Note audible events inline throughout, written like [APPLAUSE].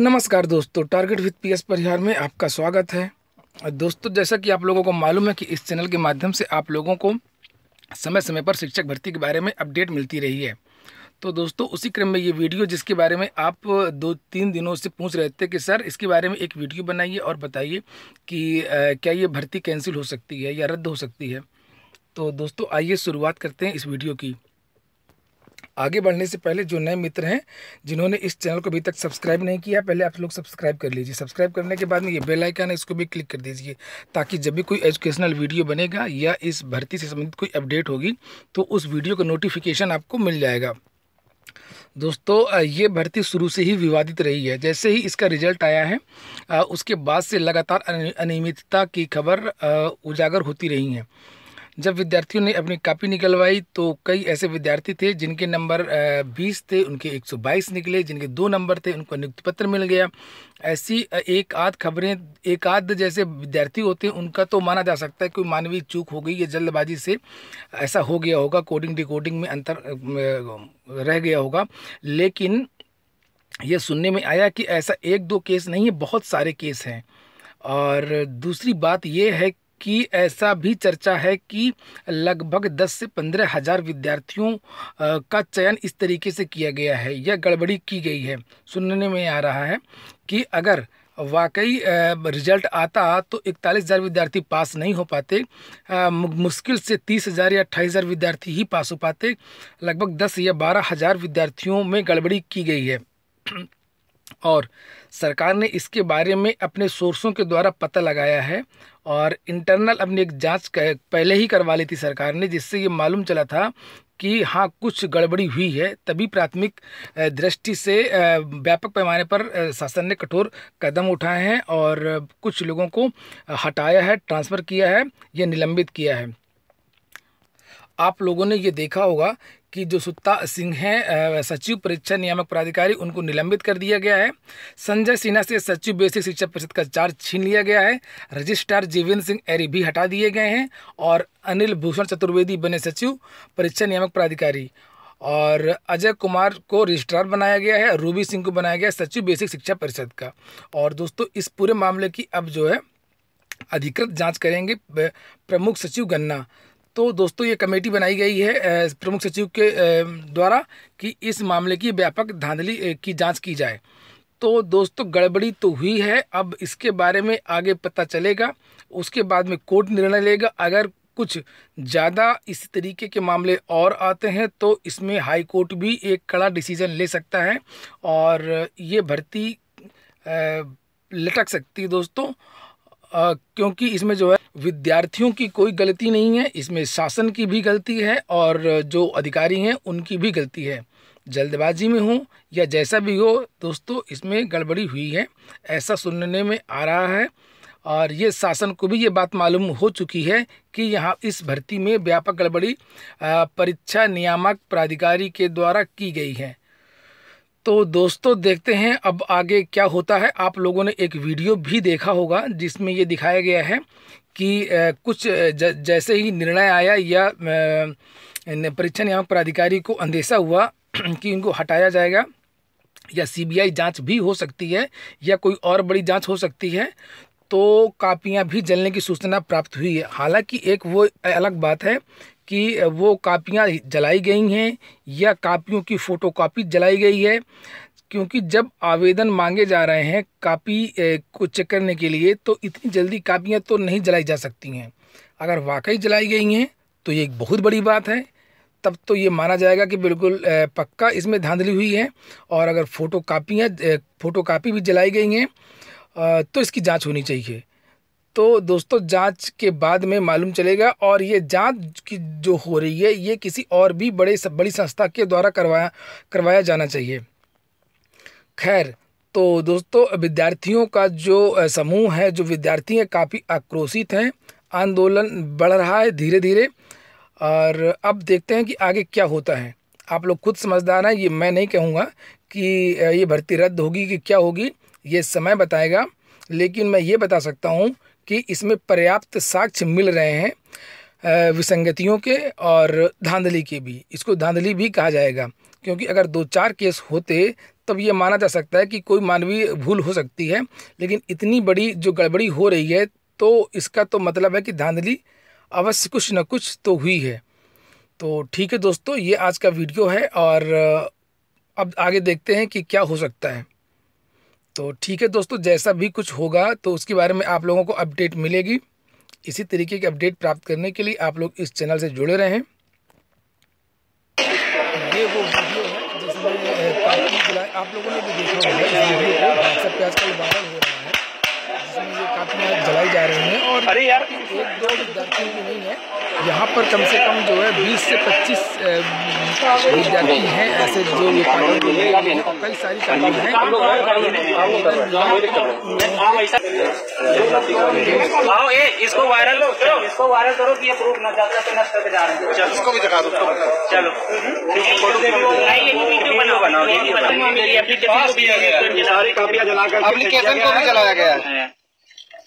नमस्कार दोस्तों target with PS परिहार में आपका स्वागत है दोस्तों जैसा कि आप लोगों को मालूम है कि इस चैनल के माध्यम से आप लोगों को समय समय पर शिक्षक भर्ती के बारे में अपडेट मिलती रही है तो दोस्तों उसी क्रम में ये वीडियो जिसके बारे में आप दो तीन दिनों से पूछ रहे थे कि सर इसके बारे में एक वीडियो बनाइए और बताइए कि आ, क्या ये भर्ती कैंसिल हो सकती है या रद्द हो सकती है तो दोस्तों आइए शुरुआत करते हैं इस वीडियो की आगे बढ़ने से पहले जो नए मित्र हैं जिन्होंने इस चैनल को अभी तक सब्सक्राइब नहीं किया पहले आप लोग सब्सक्राइब कर लीजिए सब्सक्राइब करने के बाद में ये बेल आइकन है इसको भी क्लिक कर दीजिए ताकि जब भी कोई एजुकेशनल वीडियो बनेगा या इस भर्ती से संबंधित कोई अपडेट होगी तो उस वीडियो का नोटिफिकेशन आपको मिल जाएगा दोस्तों ये भर्ती शुरू से ही विवादित रही है जैसे ही इसका रिजल्ट आया है उसके बाद से लगातार अनियमितता की खबर उजागर होती रही हैं जब विद्यार्थियों ने अपनी कापी निकलवाई तो कई ऐसे विद्यार्थी थे जिनके नंबर बीस थे उनके एक सौ बाईस निकले जिनके दो नंबर थे उनको नियुक्ति पत्र मिल गया ऐसी एक आध खबरें एक आध जैसे विद्यार्थी होते हैं उनका तो माना जा सकता है कोई मानवीय चूक हो गई या जल्दबाजी से ऐसा हो गया होगा कोडिंग डिकोडिंग में अंतर रह गया होगा लेकिन ये सुनने में आया कि ऐसा एक दो केस नहीं है बहुत सारे केस हैं और दूसरी बात यह है कि ऐसा भी चर्चा है कि लगभग दस से पंद्रह हज़ार विद्यार्थियों का चयन इस तरीके से किया गया है या गड़बड़ी की गई है सुनने में आ रहा है कि अगर वाकई रिजल्ट आता तो इकतालीस हज़ार विद्यार्थी पास नहीं हो पाते मुश्किल से तीस हज़ार या अट्ठाईस हज़ार विद्यार्थी ही पास हो पाते लगभग दस या बारह हज़ार विद्यार्थियों में गड़बड़ी की गई है और सरकार ने इसके बारे में अपने सोर्सों के द्वारा पता लगाया है और इंटरनल अपनी एक जांच पहले ही करवा ली थी सरकार ने जिससे ये मालूम चला था कि हाँ कुछ गड़बड़ी हुई है तभी प्राथमिक दृष्टि से व्यापक पैमाने पर शासन ने कठोर कदम उठाए हैं और कुछ लोगों को हटाया है ट्रांसफ़र किया है या निलंबित किया है आप लोगों ने ये देखा होगा कि जो सुत्ता सिंह हैं सचिव परीक्षा नियामक प्राधिकारी उनको निलंबित कर दिया गया है संजय सिन्हा से सचिव बेसिक शिक्षा परिषद का चार्ज छीन लिया गया है रजिस्ट्रार जीवेंद्र सिंह एरी भी हटा दिए गए हैं और अनिल भूषण चतुर्वेदी बने सचिव परीक्षा नियामक प्राधिकारी और अजय कुमार को रजिस्ट्रार बनाया गया है रूबी सिंह को बनाया गया सचिव बेसिक शिक्षा परिषद का और दोस्तों इस पूरे मामले की अब जो है अधिकृत जांच करेंगे प्रमुख सचिव गन्ना तो दोस्तों ये कमेटी बनाई गई है प्रमुख सचिव के द्वारा कि इस मामले की व्यापक धांधली की जांच की जाए तो दोस्तों गड़बड़ी तो हुई है अब इसके बारे में आगे पता चलेगा उसके बाद में कोर्ट निर्णय लेगा अगर कुछ ज़्यादा इस तरीके के मामले और आते हैं तो इसमें हाई कोर्ट भी एक कड़ा डिसीज़न ले सकता है और ये भर्ती लटक सकती है दोस्तों आ, क्योंकि इसमें जो है विद्यार्थियों की कोई गलती नहीं है इसमें शासन की भी गलती है और जो अधिकारी हैं उनकी भी गलती है जल्दबाजी में हो या जैसा भी हो दोस्तों इसमें गड़बड़ी हुई है ऐसा सुनने में आ रहा है और ये शासन को भी ये बात मालूम हो चुकी है कि यहाँ इस भर्ती में व्यापक गड़बड़ी परीक्षा नियामक प्राधिकारी के द्वारा की गई है तो दोस्तों देखते हैं अब आगे क्या होता है आप लोगों ने एक वीडियो भी देखा होगा जिसमें ये दिखाया गया है कि कुछ जैसे ही निर्णय आया या परीक्षा नियामक प्राधिकारी को अंदेशा हुआ [CLEARS THROAT] कि इनको हटाया जाएगा या सीबीआई जांच भी हो सकती है या कोई और बड़ी जांच हो सकती है तो कापियां भी जलने की सूचना प्राप्त हुई है हालांकि एक वो अलग बात है कि वो कापियाँ जलाई गई हैं या कापियों की फ़ोटोकॉपी जलाई गई है क्योंकि जब आवेदन मांगे जा रहे हैं कापी को चेक करने के लिए तो इतनी जल्दी कापियाँ तो नहीं जलाई जा सकती हैं अगर वाकई जलाई गई हैं तो ये एक बहुत बड़ी बात है तब तो ये माना जाएगा कि बिल्कुल पक्का इसमें धांधली हुई है और अगर फ़ोटो कापियाँ फ़ोटो कापी भी जलाई गई हैं तो इसकी जांच होनी चाहिए तो दोस्तों जांच के बाद में मालूम चलेगा और ये जांच की जो हो रही है ये किसी और भी बड़े बड़ी संस्था के द्वारा करवाया करवाया जाना चाहिए खैर तो दोस्तों विद्यार्थियों का जो समूह है जो विद्यार्थी हैं काफ़ी आक्रोशित हैं आंदोलन बढ़ रहा है धीरे धीरे और अब देखते हैं कि आगे क्या होता है आप लोग खुद समझदार हैं ये मैं नहीं कहूँगा कि ये भर्ती रद्द होगी कि क्या होगी ये समय बताएगा लेकिन मैं ये बता सकता हूँ कि इसमें पर्याप्त साक्ष्य मिल रहे हैं विसंगतियों के और धांधली के भी इसको धांधली भी कहा जाएगा क्योंकि अगर दो चार केस होते तब ये माना जा सकता है कि कोई मानवीय भूल हो सकती है लेकिन इतनी बड़ी जो गड़बड़ी हो रही है तो इसका तो मतलब है कि धांधली अवश्य कुछ न कुछ तो हुई है तो ठीक है दोस्तों ये आज का वीडियो है और अब आगे देखते हैं कि क्या हो सकता है तो ठीक है दोस्तों जैसा भी कुछ होगा तो उसके बारे में आप लोगों को अपडेट मिलेगी इसी तरीके की अपडेट प्राप्त करने के लिए आप लोग इस चैनल से जुड़े रहें ये वो वीडियो है जिसमें आप लोगों ने भी देखा होगा इस वीडियो को व्हाट्सएप पे आजकल वायरल हो रहा है ये काफी जलाई जा रही हैं और अरे यार एक दो विद्यार्थियों की नहीं है यहाँ पर कम से कम जो है बीस से पच्चीस विद्यार्थी हैं ऐसे जो ये कई सारी कानून है तो तो तो इसको वायरल करो इसको वायरल करो कि ये प्रूफ ना जाता तो नष्ट करके जा रहे हैं इसको भी दिखा दो चलो फोटो बनाओ एप्लीकेशन को भी जलाया गया है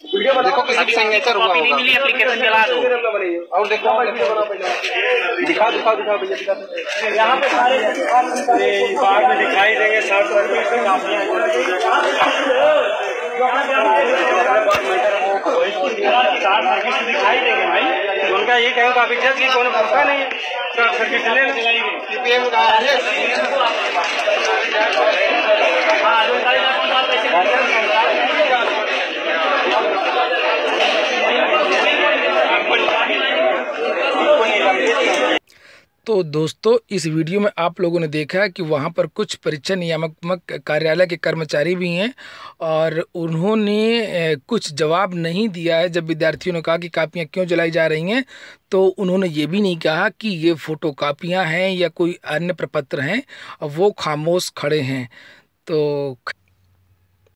वीडियो देखो किसी सिग्नेचर हुआ होगा मिली एप्लीकेशन जला दो और देखो दिखा दिखा दिखा भैया यहाँ पे सारे बाद में दिखाई देंगे सात दिखाई देंगे भाई उनका ये कहना था अभिजत की कौन पूछता नहीं शॉर्ट सर्किट सीपीएम का हाँ तो दोस्तों इस वीडियो में आप लोगों ने देखा कि वहाँ पर कुछ परीक्षा नियामक कार्यालय के कर्मचारी भी हैं और उन्होंने कुछ जवाब नहीं दिया है जब विद्यार्थियों ने कहा कि कापियाँ क्यों जलाई जा रही हैं तो उन्होंने ये भी नहीं कहा कि ये फ़ोटो कापियाँ हैं या कोई अन्य प्रपत्र हैं वो खामोश खड़े हैं तो